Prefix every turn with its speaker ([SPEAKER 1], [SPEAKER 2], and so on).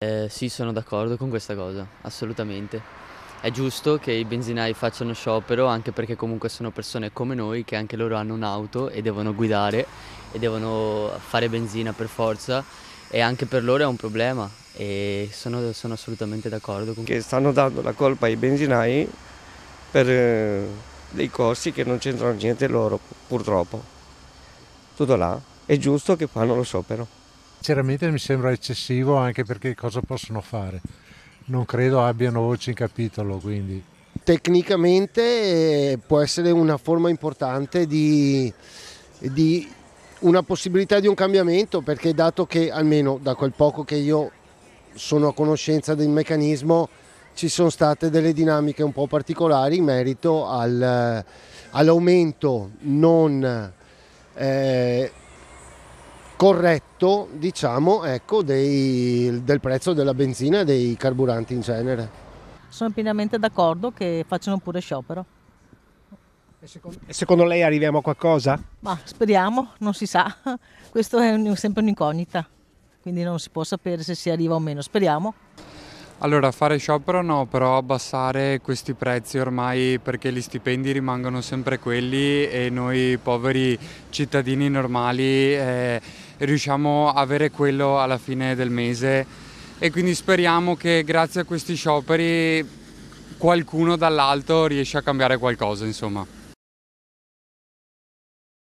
[SPEAKER 1] Eh, sì, sono d'accordo con questa cosa, assolutamente. È giusto che i benzinai facciano sciopero anche perché comunque sono persone come noi che anche loro hanno un'auto e devono guidare e devono fare benzina per forza e anche per loro è un
[SPEAKER 2] problema e sono, sono assolutamente d'accordo con Che stanno dando la colpa ai benzinai per eh, dei costi che non c'entrano niente loro, purtroppo. Tutto là, è giusto che fanno lo sciopero.
[SPEAKER 3] Sinceramente mi sembra eccessivo anche perché cosa possono fare? Non credo abbiano voce in capitolo, quindi
[SPEAKER 4] tecnicamente eh, può essere una forma importante di, di, una possibilità di un cambiamento perché dato che almeno da quel poco che io sono a conoscenza del meccanismo ci sono state delle dinamiche un po' particolari in merito al, all'aumento non eh, corretto diciamo, ecco, dei, del prezzo della benzina e dei carburanti in genere.
[SPEAKER 5] Sono pienamente d'accordo che facciano pure sciopero. E secondo,
[SPEAKER 4] e secondo lei arriviamo a qualcosa?
[SPEAKER 5] Ma speriamo, non si sa. Questo è un, sempre un'incognita, quindi non si può sapere se si arriva o meno. Speriamo.
[SPEAKER 6] Allora, fare sciopero no, però abbassare questi prezzi ormai perché gli stipendi rimangono sempre quelli e noi poveri cittadini normali eh, riusciamo a avere quello alla fine del mese e quindi speriamo che grazie a questi scioperi qualcuno dall'alto riesca a cambiare qualcosa insomma.